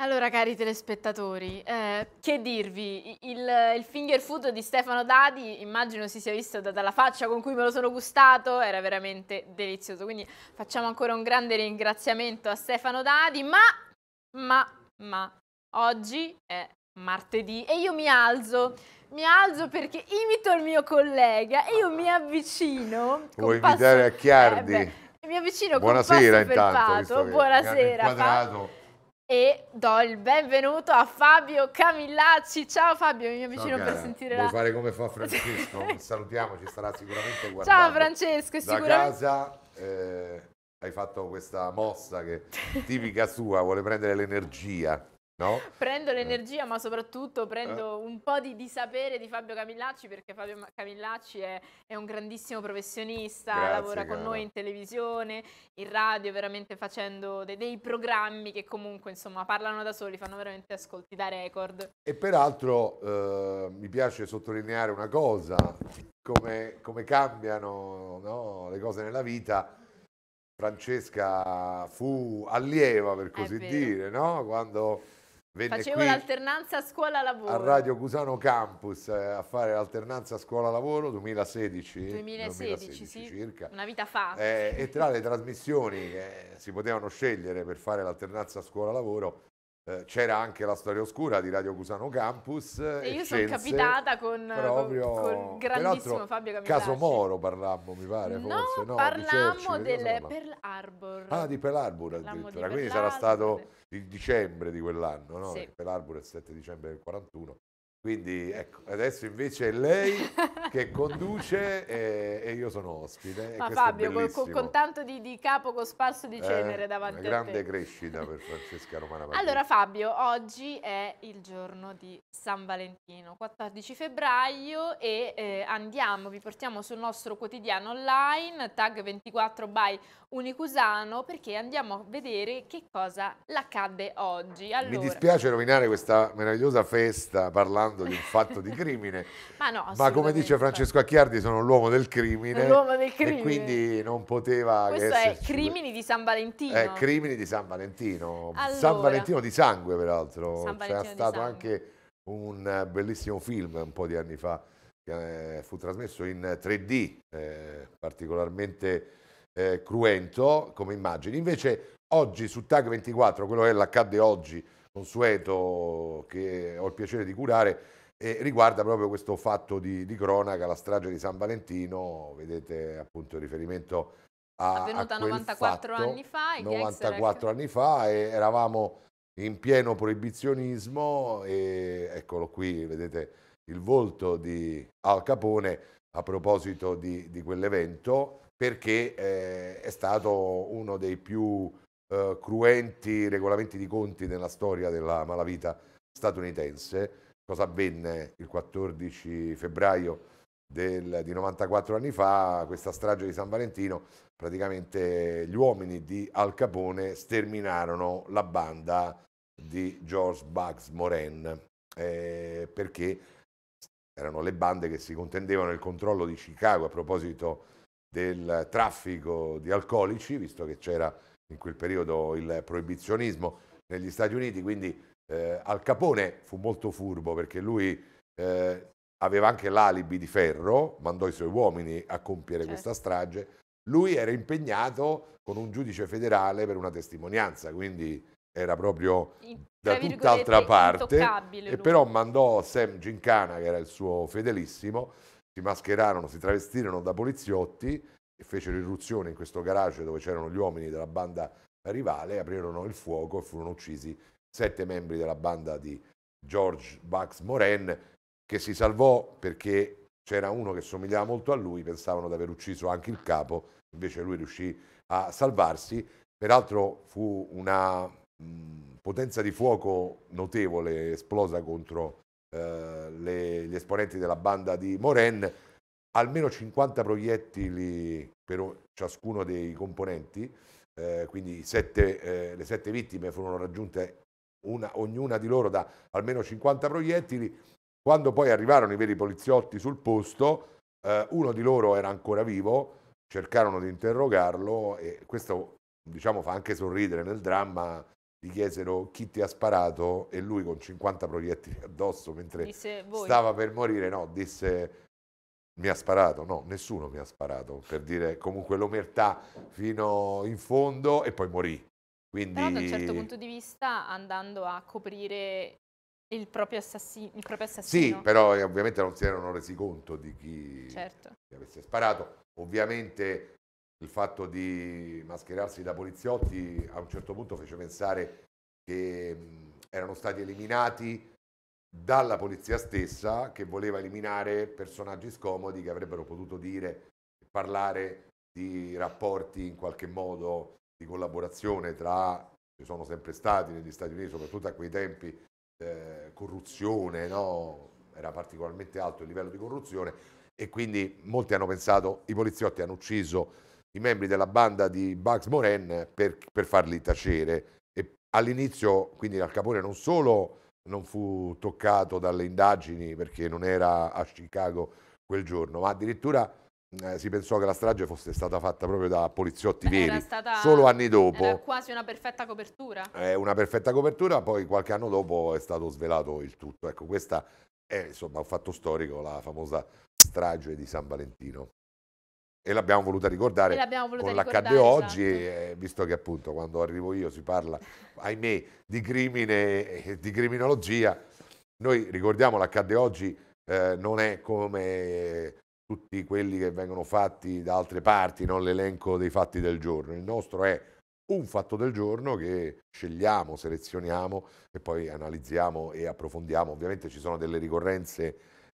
Allora, cari telespettatori, eh, che dirvi? Il, il finger food di Stefano Dadi immagino si sia visto dalla faccia con cui me lo sono gustato, era veramente delizioso. Quindi facciamo ancora un grande ringraziamento a Stefano Dadi, ma, ma, ma, oggi è martedì e io mi alzo mi alzo perché imito il mio collega e io mi avvicino. Vuoi invitare a Chiardi? Eh beh, mi avvicino Buonasera, con passo intanto, felpato. Buonasera. Inquadrato. E do il benvenuto a Fabio Camillacci. Ciao Fabio, mio vicino Ciao, per sentire Vuoi la... fare come fa Francesco? Salutiamoci, starà sicuramente guardando. Ciao Francesco, sicuramente... Da casa eh, hai fatto questa mossa che tipica sua, vuole prendere l'energia. No? Prendo eh. l'energia, ma soprattutto prendo eh. un po' di, di sapere di Fabio Camillacci, perché Fabio Camillacci è, è un grandissimo professionista, Grazie, lavora cara. con noi in televisione, in radio, veramente facendo de- dei programmi che comunque insomma parlano da soli, fanno veramente ascolti da record. E peraltro eh, mi piace sottolineare una cosa, come, come cambiano no, le cose nella vita. Francesca fu allieva, per così dire, no? quando Venne Facevo l'alternanza scuola-lavoro. A Radio Cusano Campus eh, a fare l'alternanza scuola-lavoro 2016, 2016, 2016 sì. circa. Una vita fa. Eh, e tra le trasmissioni che eh, si potevano scegliere per fare l'alternanza scuola-lavoro eh, c'era anche la storia oscura di Radio Cusano Campus. E io sono capitata con, proprio, con, con grandissimo Fabio Camillacci. Caso Moro parlammo, mi pare, no, forse. No, parlammo del parlammo. Pearl Harbor. Ah, di Pearl Harbor addirittura. Pearl Quindi sarà stato il dicembre di quell'anno, no? Sì. Pearl Harbor è il 7 dicembre del 41. Quindi ecco, adesso invece è lei che conduce e, e io sono ospite. Ma Fabio, con, con, tanto di, di, capo cosparso di eh, cenere eh, davanti a te. Una grande crescita per Francesca Romana Paglia. Allora Fabio, oggi è il giorno di San Valentino, 14 febbraio e eh, andiamo, vi portiamo sul nostro quotidiano online, tag 24 by Unicusano, perché andiamo a vedere che cosa l'accadde oggi. Allora, Mi dispiace rovinare questa meravigliosa festa parlando parlando di un fatto di crimine. ma, no, ma, come dice Francesco Acchiardi sono l'uomo del crimine. L'uomo del crimine. E quindi non poteva Questo è Crimini di San Valentino. Eh, crimini di San Valentino. Allora. San Valentino di sangue peraltro. San Valentino C'era stato anche un bellissimo film un po' di anni fa che eh, fu trasmesso in 3D, eh, particolarmente eh, cruento come immagini. Invece oggi su Tag24, quello che accadde oggi, consueto che ho il piacere di curare e riguarda proprio questo fatto di, di cronaca, la strage di San Valentino, vedete appunto il riferimento a, avvenuta a 94 fatto, anni fa, 94 ecco. anni fa e eravamo in pieno proibizionismo e eccolo qui, vedete il volto di Al Capone a proposito di, di quell'evento perché eh, è stato uno dei più eh, cruenti regolamenti di conti nella storia della malavita statunitense, cosa avvenne il 14 febbraio del, di 94 anni fa, questa strage di San Valentino, praticamente gli uomini di Al Capone sterminarono la banda di George Bugs Moren, eh, perché erano le bande che si contendevano il controllo di Chicago a proposito del traffico di alcolici, visto che c'era in quel periodo il proibizionismo negli Stati Uniti, quindi eh, Al Capone fu molto furbo perché lui eh, aveva anche l'alibi di ferro, mandò i suoi uomini a compiere certo. questa strage, lui era impegnato con un giudice federale per una testimonianza, quindi era proprio in, da tutt'altra parte, e però mandò Sam Gincana, che era il suo fedelissimo, si mascherarono, si travestirono da poliziotti e fecero irruzione in questo garage dove c'erano gli uomini della banda rivale, aprirono il fuoco e furono uccisi sette membri della banda di George Bax Moren che si salvò perché c'era uno che somigliava molto a lui, pensavano di aver ucciso anche il capo, invece lui riuscì a salvarsi. Peraltro fu una mh, mm, potenza di fuoco notevole esplosa contro eh, le, gli esponenti della banda di Moren almeno 50 proiettili per ciascuno dei componenti, eh, quindi sette, eh, le sette vittime furono raggiunte una, ognuna di loro da almeno 50 proiettili. Quando poi arrivarono i veri poliziotti sul posto, eh, uno di loro era ancora vivo, cercarono di interrogarlo e questo diciamo fa anche sorridere nel dramma gli chiesero chi ti ha sparato e lui con 50 proiettili addosso mentre stava per morire no, disse mi ha sparato, no, nessuno mi ha sparato, per dire comunque l'omertà fino in fondo e poi morì. Quindi... Però da un certo punto di vista andando a coprire il proprio, assassino. Il proprio assassino. Sì, però eh, ovviamente non si erano resi conto di chi certo. avesse sparato. Ovviamente il fatto di mascherarsi da poliziotti a un certo punto fece pensare che erano stati eliminati dalla polizia stessa che voleva eliminare personaggi scomodi che avrebbero potuto dire parlare di rapporti in qualche modo di collaborazione tra ci sono sempre stati negli Stati Uniti soprattutto a quei tempi eh, corruzione no? era particolarmente alto il livello di corruzione e quindi molti hanno pensato i poliziotti hanno ucciso i membri della banda di Bugs Moren per, per farli tacere e all'inizio quindi Al Capone non solo non fu toccato dalle indagini perché non era a Chicago quel giorno, ma addirittura eh, si pensò che la strage fosse stata fatta proprio da poliziotti Beh, veri stata, solo anni dopo. Era quasi una perfetta copertura. Eh, una perfetta copertura, poi qualche anno dopo è stato svelato il tutto. Ecco, questa è insomma un fatto storico, la famosa strage di San Valentino e l'abbiamo voluta ricordare l'abbiamo voluta con l'accadde oggi, esatto. eh, visto che appunto quando arrivo io si parla, ahimè, di crimine e di criminologia. Noi ricordiamo l'accadde oggi eh, non è come tutti quelli che vengono fatti da altre parti, non l'elenco dei fatti del giorno. Il nostro è un fatto del giorno che scegliamo, selezioniamo e poi analizziamo e approfondiamo. Ovviamente ci sono delle ricorrenze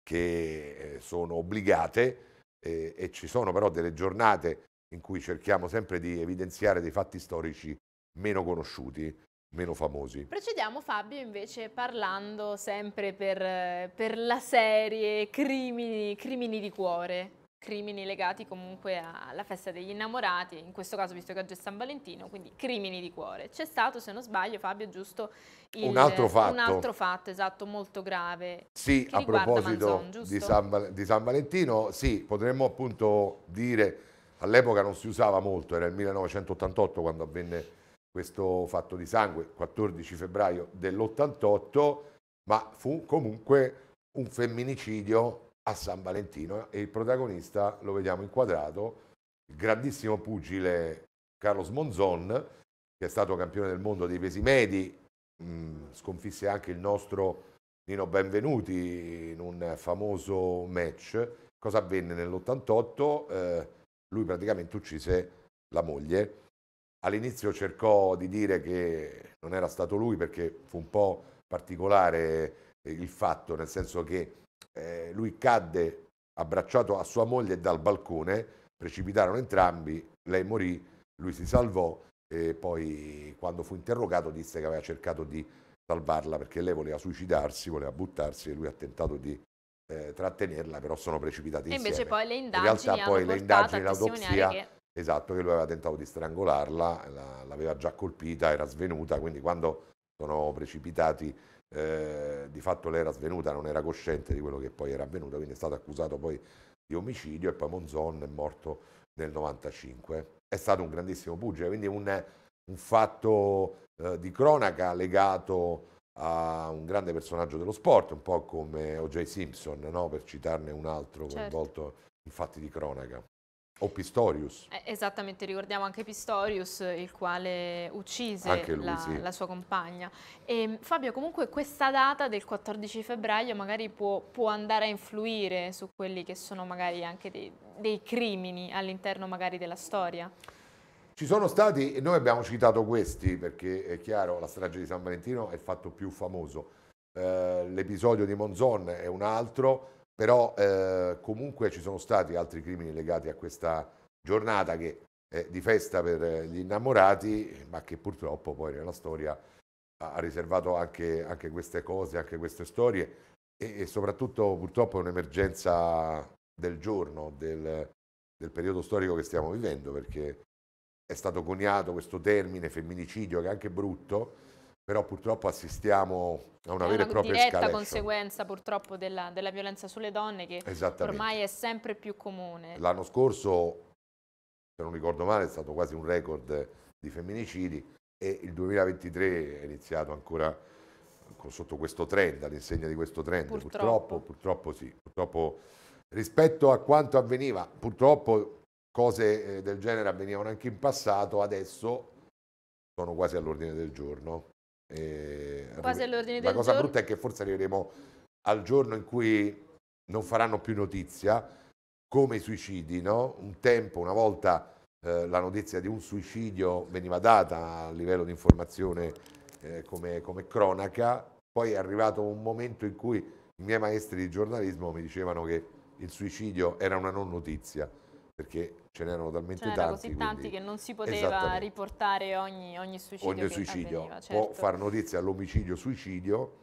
che eh, sono obbligate, e, e ci sono però delle giornate in cui cerchiamo sempre di evidenziare dei fatti storici meno conosciuti meno famosi. Procediamo Fabio invece parlando sempre per, per la serie crimini, crimini, di cuore crimini legati comunque alla festa degli innamorati, in questo caso visto che oggi è San Valentino, quindi crimini di cuore. C'è stato, se non sbaglio, Fabio, giusto il, un, altro fatto. un altro fatto, esatto, molto grave. Sì, a proposito Manzon, di, San, di San Valentino, sì, potremmo appunto dire, all'epoca non si usava molto, era il 1988 quando avvenne questo fatto di sangue, 14 febbraio dell'88, ma fu comunque un femminicidio a San Valentino e il protagonista lo vediamo inquadrato, il grandissimo pugile Carlos Monzon, che è stato campione del mondo dei pesi medi, mm, sconfisse anche il nostro Nino Benvenuti in un famoso match. Cosa avvenne nell'88? Eh, lui praticamente uccise la moglie. All'inizio cercò di dire che non era stato lui perché fu un po' particolare il fatto, nel senso che eh, lui cadde abbracciato a sua moglie dal balcone, precipitarono entrambi, lei morì, lui si salvò e poi quando fu interrogato disse che aveva cercato di salvarla perché lei voleva suicidarsi, voleva buttarsi e lui ha tentato di eh, trattenerla, però sono precipitati e insieme. Invece poi le indagini In realtà poi le indagini, l'autopsia, che... esatto, che lui aveva tentato di strangolarla, la, l'aveva già colpita, era svenuta, quindi quando sono precipitati eh, di fatto lei era svenuta, non era cosciente di quello che poi era avvenuto, quindi è stato accusato poi di omicidio e poi Monzon è morto nel 95. È stato un grandissimo pugile, quindi un, un fatto eh, di cronaca legato a un grande personaggio dello sport, un po' come O.J. Simpson, no? per citarne un altro certo. coinvolto in fatti di cronaca. O Pistorius. Eh, esattamente, ricordiamo anche Pistorius, il quale uccise lui, la, sì. la, sua compagna. E, ehm, Fabio, comunque questa data del 14 febbraio magari può, può, andare a influire su quelli che sono magari anche dei, dei crimini all'interno magari della storia? Ci sono stati, e noi abbiamo citato questi perché è chiaro, la strage di San Valentino è il fatto più famoso. Eh, l'episodio di Monzon è un altro, però eh, comunque ci sono stati altri crimini legati a questa giornata che è di festa per eh, gli innamorati, ma che purtroppo poi nella storia ha riservato anche, anche queste cose, anche queste storie e, e soprattutto purtroppo è un'emergenza del giorno, del, del periodo storico che stiamo vivendo, perché è stato coniato questo termine femminicidio che è anche brutto, però purtroppo assistiamo a una, una vera e propria diretta escalation. conseguenza purtroppo della, della, violenza sulle donne che ormai è sempre più comune. L'anno scorso, se non ricordo male, è stato quasi un record di femminicidi e il 2023 è iniziato ancora sotto questo trend, all'insegna di questo trend. Purtroppo. purtroppo, purtroppo sì, purtroppo rispetto a quanto avveniva, purtroppo cose eh, del genere avvenivano anche in passato, adesso sono quasi all'ordine del giorno. Eh, Quasi all'ordine del giorno. La cosa brutta è che forse arriveremo al giorno in cui non faranno più notizia, come i suicidi, no? Un tempo, una volta eh, la notizia di un suicidio veniva data a livello di informazione eh, come, come cronaca, poi è arrivato un momento in cui i miei maestri di giornalismo mi dicevano che il suicidio era una non notizia perché ce n'erano talmente ce tanti. così tanti quindi... che non si poteva riportare ogni, ogni suicidio. Ogni suicidio. Avveniva, certo. Può far notizia all'omicidio-suicidio,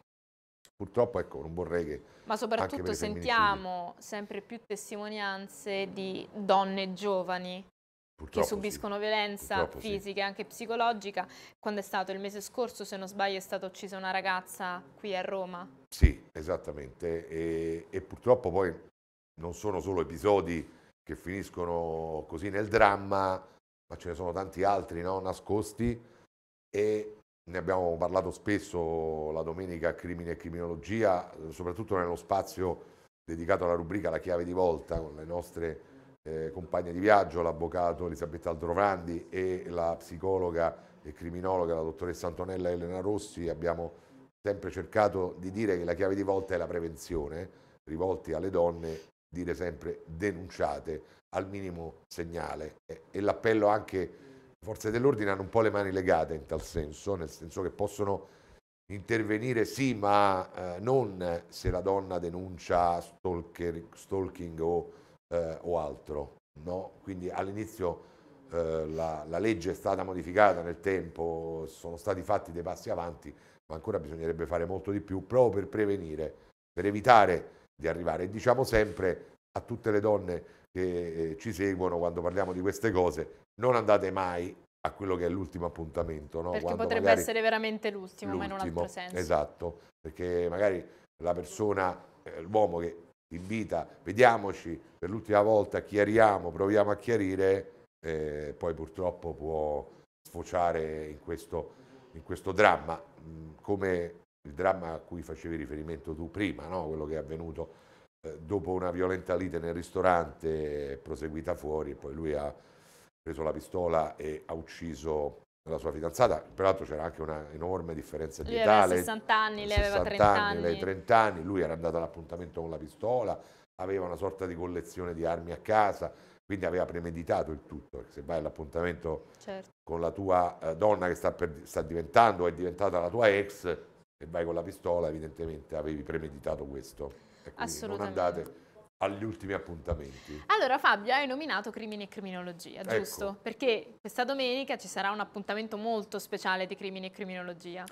purtroppo ecco, non vorrei che... Ma soprattutto sentiamo sempre più testimonianze di donne giovani Purtroppo che subiscono sì. violenza Purtroppo fisica e sì. anche psicologica. Quando è stato il mese scorso, se non sbaglio, è stata uccisa una ragazza qui a Roma. Sì, esattamente. E, e purtroppo poi non sono solo episodi che finiscono così nel dramma, ma ce ne sono tanti altri no? nascosti e ne abbiamo parlato spesso la domenica a Crimine e Criminologia, soprattutto nello spazio dedicato alla rubrica La chiave di volta con le nostre eh, compagne di viaggio, l'avvocato Elisabetta Aldrovandi e la psicologa e criminologa, la dottoressa Antonella Elena Rossi, abbiamo sempre cercato di dire che la chiave di volta è la prevenzione rivolti alle donne dire sempre denunciate al minimo segnale e, e l'appello anche forze dell'ordine hanno un po' le mani legate in tal senso, nel senso che possono intervenire sì, ma eh, non se la donna denuncia stalking o, eh, o altro. No? Quindi all'inizio eh, la, la, legge è stata modificata nel tempo, sono stati fatti dei passi avanti, ma ancora bisognerebbe fare molto di più proprio per prevenire, per evitare di arrivare. E diciamo sempre a tutte le donne che eh, ci seguono quando parliamo di queste cose, non andate mai a quello che è l'ultimo appuntamento. No? Perché Quando potrebbe essere veramente l'ultimo, l'ultimo, ma in un altro senso. Esatto, perché magari la persona, eh, l'uomo che invita, vediamoci per l'ultima volta, chiariamo, proviamo a chiarire, eh, poi purtroppo può sfociare in questo, in questo dramma, come il dramma a cui facevi riferimento tu prima, no? quello che è avvenuto eh, dopo una violenta lite nel ristorante, è proseguita fuori poi lui ha preso la pistola e ha ucciso la sua fidanzata, peraltro c'era anche una enorme differenza di età. Aveva 60 anni, lei aveva 30 anni. Lei 30 anni, lui era andato all'appuntamento con la pistola, aveva una sorta di collezione di armi a casa, quindi aveva premeditato il tutto. Se vai all'appuntamento certo. con la tua eh, donna che sta, per, sta diventando o è diventata la tua ex, e vai con la pistola, evidentemente avevi premeditato questo. E quindi Non andate agli ultimi appuntamenti. Allora Fabio, hai nominato Crimini e Criminologia, ecco. giusto? Ecco. Perché questa domenica ci sarà un appuntamento molto speciale di Crimini e Criminologia.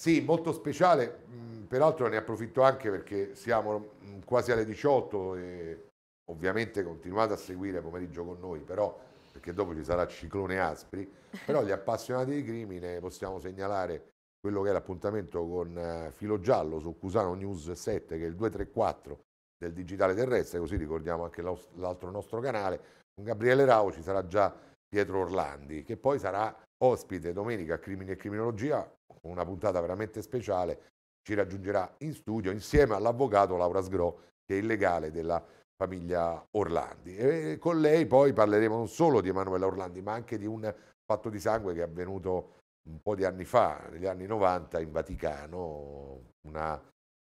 Sì, molto speciale, mm, peraltro ne approfitto anche perché siamo mm, quasi alle 18 e ovviamente continuate a seguire pomeriggio con noi, però perché dopo ci sarà Ciclone Aspri, però gli appassionati di crimine possiamo segnalare quello che è l'appuntamento con eh, Filo Giallo su Cusano News 7, che è il 234 del digitale terrestre, così ricordiamo anche l'altro nostro canale, con Gabriele Rao ci sarà già Pietro Orlandi, che poi sarà ospite domenica a Crimini e Criminologia, con una puntata veramente speciale, ci raggiungerà in studio insieme all'avvocato Laura Sgro, che è il legale della famiglia Orlandi. E con lei poi parleremo non solo di Emanuela Orlandi, ma anche di un fatto di sangue che è avvenuto un po' di anni fa, negli anni 90, in Vaticano, una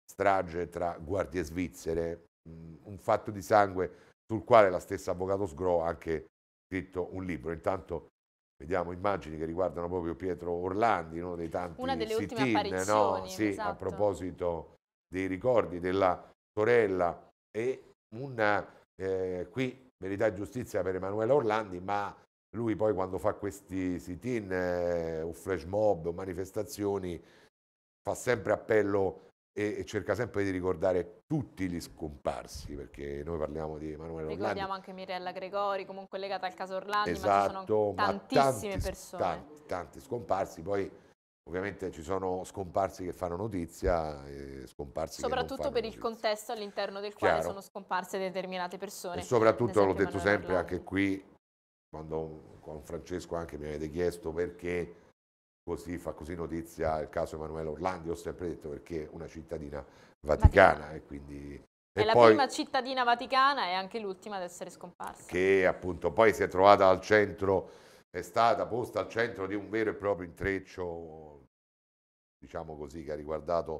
strage tra guardie svizzere, mm, un fatto di sangue sul quale la stessa Avvocato Sgro ha anche scritto un libro. Intanto vediamo immagini che riguardano proprio Pietro Orlandi, uno dei tanti Una delle ultime apparizioni, no? sì, esatto. a proposito dei ricordi della sorella e una, eh, qui verità e giustizia per Emanuela Orlandi, ma lui poi quando fa questi sit-in eh, o flash mob o manifestazioni fa sempre appello e, cerca sempre di ricordare tutti gli scomparsi, perché noi parliamo di Emanuele Orlandi. Ricordiamo anche Mirella Gregori, comunque legata al caso Orlando esatto, ma tantissime tanti, persone. Tanti, tanti, scomparsi, poi ovviamente ci sono scomparsi che fanno notizia, e scomparsi Soprattutto per notizia. il contesto all'interno del quale Chiaro. sono scomparse determinate persone. E soprattutto, l'ho detto Emanuele sempre Orlandi. anche qui, quando con Francesco anche mi avete chiesto perché così, fa così notizia il caso Emanuele Orlandi, ho sempre detto perché una cittadina vaticana Vaticano. e quindi... È e la poi, prima cittadina vaticana e anche l'ultima ad essere scomparsa. Che appunto poi si è trovata al centro, è stata posta al centro di un vero e proprio intreccio, diciamo così, che ha riguardato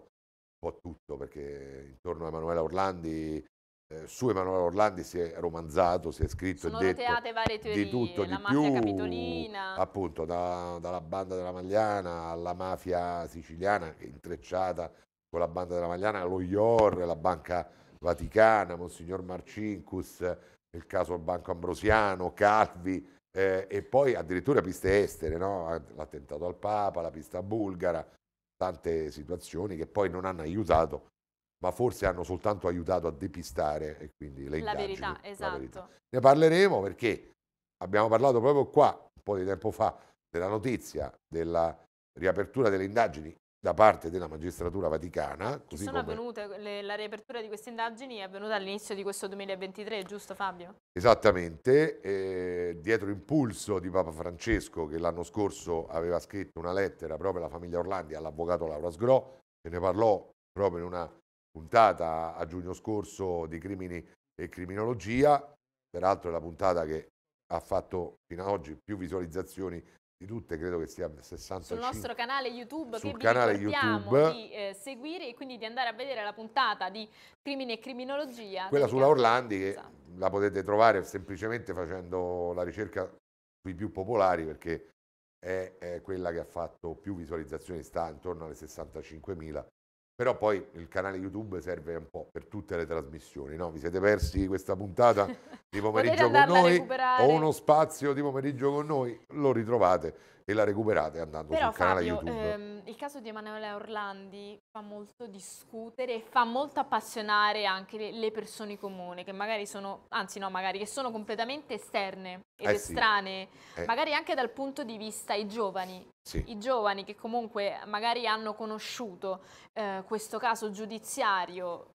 un po' tutto, perché intorno a Emanuele Orlandi eh, su Emanuele Orlandi si è romanzato, si è scritto Sono e detto varie teorie, di tutto, la di più, capitolina. appunto da, dalla banda della Magliana alla mafia siciliana intrecciata con la banda della Magliana, lo IOR, la Banca Vaticana, Monsignor Marcinkus, il caso Banco Ambrosiano, Calvi eh, e poi addirittura piste estere, no? l'attentato al Papa, la pista bulgara, tante situazioni che poi non hanno aiutato ma forse hanno soltanto aiutato a depistare e quindi le la indagini. Verità, esatto. La verità, esatto. Ne parleremo perché abbiamo parlato proprio qua, un po' di tempo fa, della notizia della riapertura delle indagini da parte della magistratura vaticana. Così sono come... avvenute, le, la riapertura di queste indagini è avvenuta all'inizio di questo 2023, giusto Fabio? Esattamente, eh, dietro impulso di Papa Francesco che l'anno scorso aveva scritto una lettera proprio alla famiglia Orlandi all'avvocato Laura Sgro, che ne parlò proprio in una puntata a giugno scorso di crimini e criminologia, peraltro è la puntata che ha fatto fino ad oggi più visualizzazioni di tutte, credo che sia 65. Sul nostro canale YouTube sul che canale YouTube. di eh, seguire e quindi di andare a vedere la puntata di Crimini e Criminologia. Quella sulla Orlandi che la potete trovare semplicemente facendo la ricerca sui più popolari perché è, è quella che ha fatto più visualizzazioni, sta intorno alle 65.000 però poi il canale YouTube serve un po' per tutte le trasmissioni, no? Vi siete persi questa puntata di pomeriggio con noi o uno spazio di pomeriggio con noi, lo ritrovate e la recuperate andando Però, sul canale YouTube. Ehm, il caso di Emanuele Orlandi fa molto discutere e fa molto appassionare anche le, le persone comuni che magari sono, anzi no, magari che sono completamente esterne ed eh estranee, eh. magari anche dal punto di vista i giovani sì. i giovani che comunque magari hanno conosciuto eh, questo caso giudiziario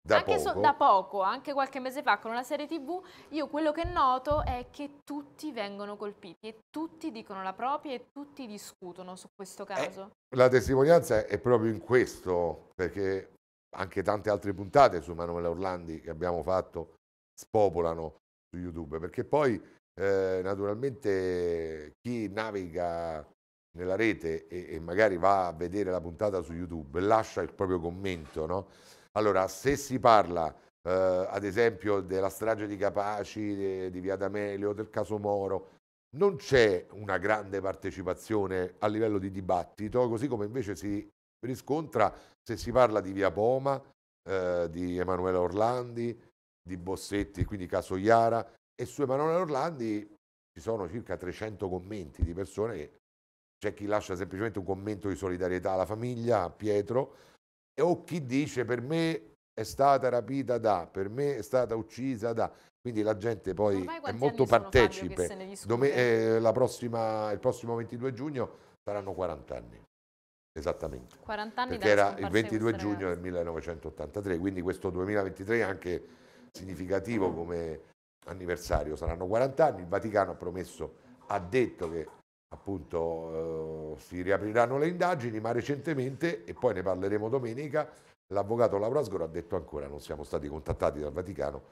da anche poco. So, da poco, anche qualche mese fa con una serie tv, io quello che noto è che tutti vengono colpiti e tutti dicono la propria e tutti discutono su questo eh, caso. Eh, la testimonianza è proprio in questo, perché anche tante altre puntate su Manuela Orlandi che abbiamo fatto spopolano su YouTube, perché poi eh, naturalmente chi naviga nella rete e, e, magari va a vedere la puntata su YouTube, lascia il proprio commento. No? Allora, se si parla eh, ad esempio della strage di Capaci, de, di Via D'Amelio, del caso Moro, non c'è una grande partecipazione a livello di dibattito, così come invece si riscontra se si parla di Via Poma, eh, di Emanuele Orlandi, di Bossetti, quindi caso Iara, e su Emanuele Orlandi ci sono circa 300 commenti di persone che c'è chi lascia semplicemente un commento di solidarietà alla famiglia, a Pietro, o chi dice per me è stata rapita da, per me è stata uccisa da. Quindi la gente poi è molto partecipe. Dome- eh, prossima, il prossimo 22 giugno saranno 40 anni. Esattamente. 40 anni Perché era il 22 giugno ragazza. del 1983, quindi questo 2023 è anche significativo come anniversario. Saranno 40 anni. Il Vaticano ha promesso, ha detto che appunto eh, si riapriranno le indagini, ma recentemente, e poi ne parleremo domenica, l'avvocato Laura Sgoro ha detto ancora non siamo stati contattati dal Vaticano,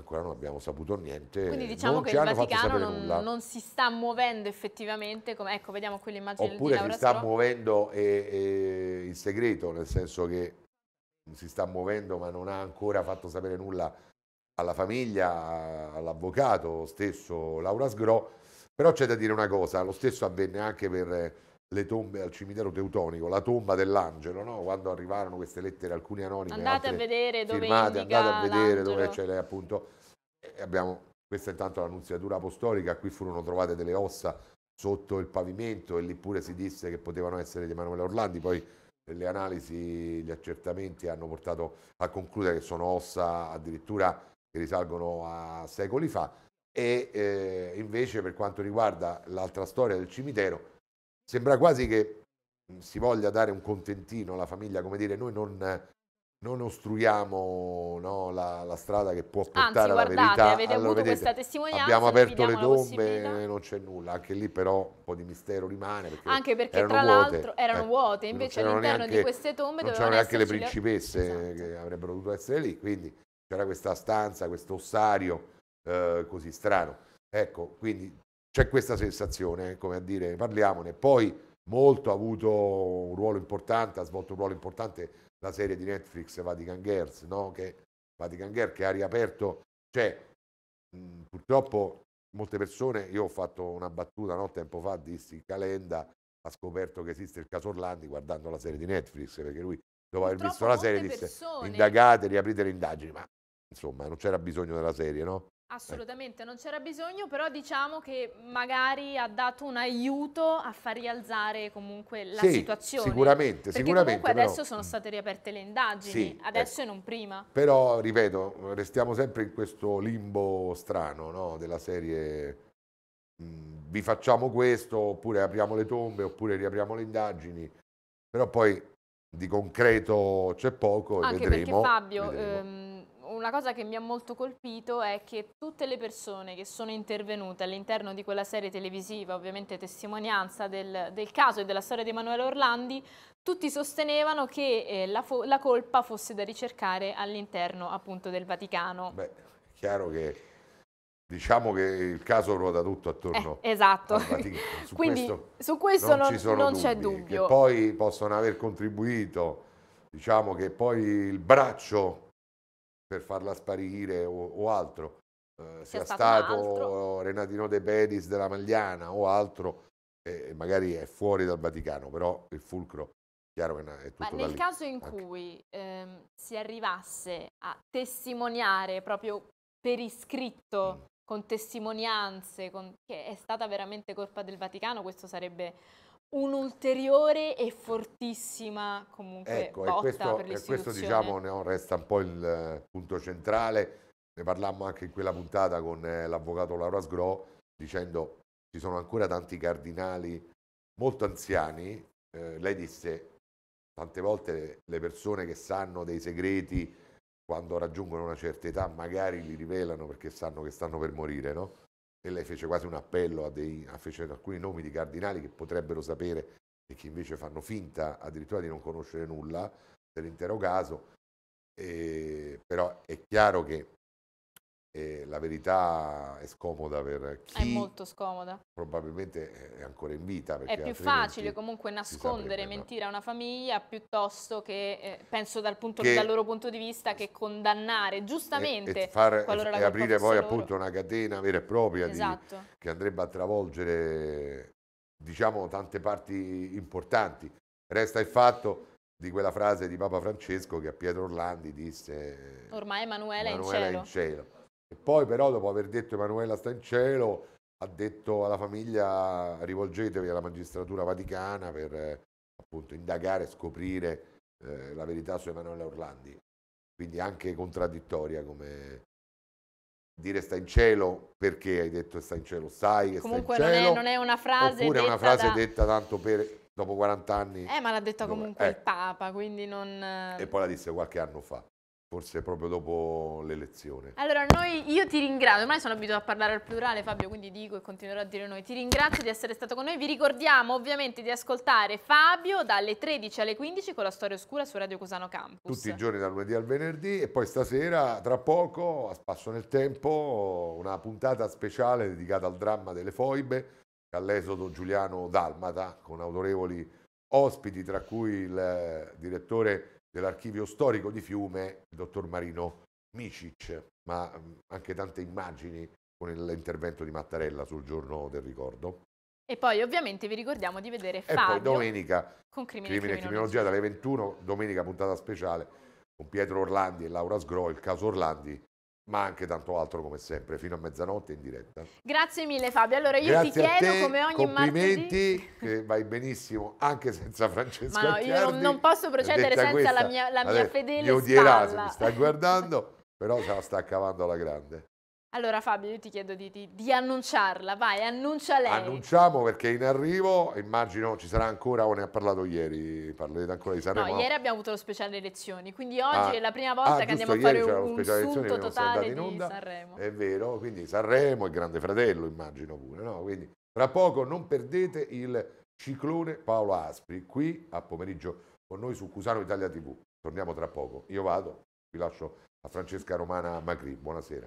ancora non abbiamo saputo niente. Quindi diciamo non che il Vaticano non, non, si sta muovendo effettivamente, come, ecco vediamo qui l'immagine Oppure si sta muovendo e, e in segreto, nel senso che si sta muovendo ma non ha ancora fatto sapere nulla alla famiglia, all'avvocato stesso Laura Sgro, però c'è da dire una cosa, lo stesso avvenne anche per eh, le tombe al cimitero teutonico, la tomba dell'angelo, no? quando arrivarono queste lettere, alcuni anonimi andate a vedere dove andate a vedere dove c'è lei appunto, abbiamo, questa è intanto l'annunziatura apostolica, qui furono trovate delle ossa sotto il pavimento e lì pure si disse che potevano essere di Emanuele Orlandi, poi le analisi, gli accertamenti hanno portato a concludere che sono ossa addirittura che risalgono a secoli fa e eh, invece per quanto riguarda l'altra storia del cimitero sembra quasi che si voglia dare un contentino alla famiglia, come dire noi non, non ostruiamo no, la, la, strada che può portare Anzi, alla guardate, verità. Avete allora, avuto vedete, questa testimonianza. Abbiamo aperto le tombe, non c'è nulla. Anche lì però un po' di mistero rimane. Perché Anche perché erano tra l'altro erano eh, vuote, invece all'interno di queste tombe non c'erano neanche le principesse le... Esatto. che avrebbero dovuto essere lì, quindi c'era questa stanza, questo ossario eh, così strano. Ecco, quindi c'è questa sensazione, eh, come a dire, parliamone. Poi molto ha avuto un ruolo importante, ha svolto un ruolo importante la serie di Netflix Vatican Girls, no? che, Vatican Girls che ha riaperto, cioè mh, purtroppo molte persone, io ho fatto una battuta no, tempo fa, dissi Calenda ha scoperto che esiste il caso Orlandi guardando la serie di Netflix, perché lui dopo aver visto la serie disse persone... indagate, riaprite le indagini, ma insomma non c'era bisogno della serie, no? Assolutamente, non c'era bisogno, però diciamo che magari ha dato un aiuto a far rialzare comunque la sì, situazione. Sicuramente, Perché sicuramente. Comunque adesso però... sono state riaperte le indagini, sì, adesso ecco. e non prima. Però, ripeto, restiamo sempre in questo limbo strano no? della serie mh, vi facciamo questo, oppure apriamo le tombe, oppure riapriamo le indagini, però poi di concreto c'è poco. Anche vedremo, perché Fabio, vedremo. Ehm, una cosa che mi ha molto colpito è che tutte le persone che sono intervenute all'interno di quella serie televisiva, ovviamente testimonianza del, del caso e della storia di Emanuele Orlandi, tutti sostenevano che eh, la, la, colpa fosse da ricercare all'interno appunto del Vaticano. Beh, chiaro che diciamo che il caso ruota tutto attorno eh, esatto. al Vaticano. Su Quindi questo su questo non, non c'è dubbio. Che poi possono aver contribuito, diciamo che poi il braccio per farla sparire o, o altro, eh, sia stato, altro. Renatino De Pedis della Magliana o altro, eh, magari è fuori dal Vaticano, però il fulcro chiaro che è tutto Ma nel lì, caso in anche. cui ehm, si arrivasse a testimoniare proprio per iscritto mm. con testimonianze con, che è stata veramente colpa del Vaticano, questo sarebbe un'ulteriore e fortissima comunque ecco, botta e questo, per e questo diciamo no, resta un po' il eh, punto centrale ne parlammo anche in quella puntata con eh, l'avvocato Laura Sgro dicendo ci sono ancora tanti cardinali molto anziani eh, lei disse tante volte le persone che sanno dei segreti quando raggiungono una certa età magari li rivelano perché sanno che stanno per morire no? e lei fece quasi un appello a, dei, a alcuni nomi di cardinali che potrebbero sapere e che invece fanno finta addirittura di non conoscere nulla dell'intero caso, e, però è chiaro che e la verità è scomoda per chi... È molto scomoda. Probabilmente è ancora in vita. È più facile comunque nascondere, mentire a una famiglia piuttosto che, eh, penso dal, punto, che, dal, loro punto di vista, che condannare giustamente. E, e, far, e aprire poi loro. appunto una catena vera e propria esatto. di, che andrebbe a travolgere diciamo tante parti importanti. Resta il fatto di quella frase di Papa Francesco che a Pietro Orlandi disse... Ormai Emanuele, Emanuele è in cielo. È in cielo e poi però dopo aver detto Emanuela sta in cielo, ha detto alla famiglia rivolgetevi alla magistratura vaticana per appunto indagare, scoprire eh, la verità su Emanuela Orlandi. Quindi anche contraddittoria come, dire sta in cielo perché hai detto sta in cielo, sai che comunque sta in cielo. Comunque non è una frase oppure è una frase da... detta tanto per dopo 40 anni. Eh, ma l'ha detta comunque eh. il Papa, quindi non E poi la disse qualche anno fa. Forse proprio dopo l'elezione. Allora, noi, io ti ringrazio, ormai sono abituato a parlare al plurale Fabio, quindi dico e continuerò a dire noi. Ti ringrazio di essere stato con noi, vi ricordiamo ovviamente di ascoltare Fabio dalle 13 alle 15 con la storia oscura su Radio Cusano Campus. Tutti i giorni dal lunedì al venerdì e poi stasera, tra poco, a spasso nel tempo, una puntata speciale dedicata al dramma delle foibe, all'esodo Giuliano Dalmata, con autorevoli ospiti, tra cui il direttore dell'archivio storico di Fiume, il dottor Marino Micic, ma mm, anche tante immagini con l'intervento di Mattarella sul giorno del ricordo. E poi ovviamente vi ricordiamo di vedere Fabio e poi domenica con Crimine, Crimine e Criminologia dalle 21, domenica puntata speciale con Pietro Orlandi e Laura Sgro, il caso Orlandi, ma anche tanto altro come sempre, fino a mezzanotte in diretta. Grazie mille Fabio. Allora io Grazie ti chiedo te, come ogni complimenti, martedì... che vai benissimo anche senza Francesca Ma no, io non, non posso procedere senza questa, la mia, la mia fedele Mi odierà se mi sta guardando, però se la sta cavando alla grande. Allora Fabio, io ti chiedo di, di, di annunciarla, vai, annuncia lei. Annunciamo perché in arrivo, immagino ci sarà ancora, o ne ha parlato ieri, parlerete ancora di Sanremo. No, ieri abbiamo avuto lo speciale elezioni, quindi ah. oggi ah, è la prima ah, volta ah, che giusto, andiamo a fare un, un sunto totale in onda, di Sanremo. È vero, quindi Sanremo e Grande Fratello immagino pure, no? Quindi tra poco non perdete il ciclone Paolo Aspri qui a pomeriggio con noi su Cusano Italia TV. Torniamo tra poco, io vado, vi lascio a Francesca Romana Macri, buonasera.